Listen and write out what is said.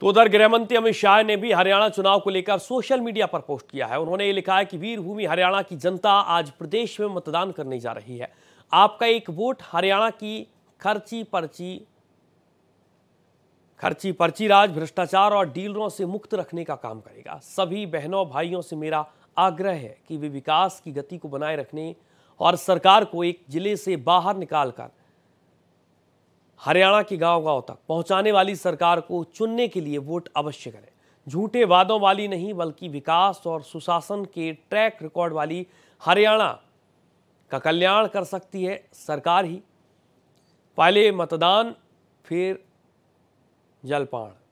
तो उधर गृहमंत्री अमित शाह ने भी हरियाणा चुनाव को लेकर सोशल मीडिया पर पोस्ट किया है उन्होंने ये लिखा है कि वीरभूमि हरियाणा की जनता आज प्रदेश में मतदान करने जा रही है आपका एक वोट हरियाणा की खर्ची पर्ची खर्ची पर्ची राज भ्रष्टाचार और डीलरों से मुक्त रखने का काम करेगा सभी बहनों भाइयों से मेरा आग्रह है कि वे विकास की गति को बनाए रखने और सरकार को एक जिले से बाहर निकालकर हरियाणा के गांव गांव तक पहुंचाने वाली सरकार को चुनने के लिए वोट अवश्य करें झूठे वादों वाली नहीं बल्कि विकास और सुशासन के ट्रैक रिकॉर्ड वाली हरियाणा का कल्याण कर सकती है सरकार ही पहले मतदान फिर जलपान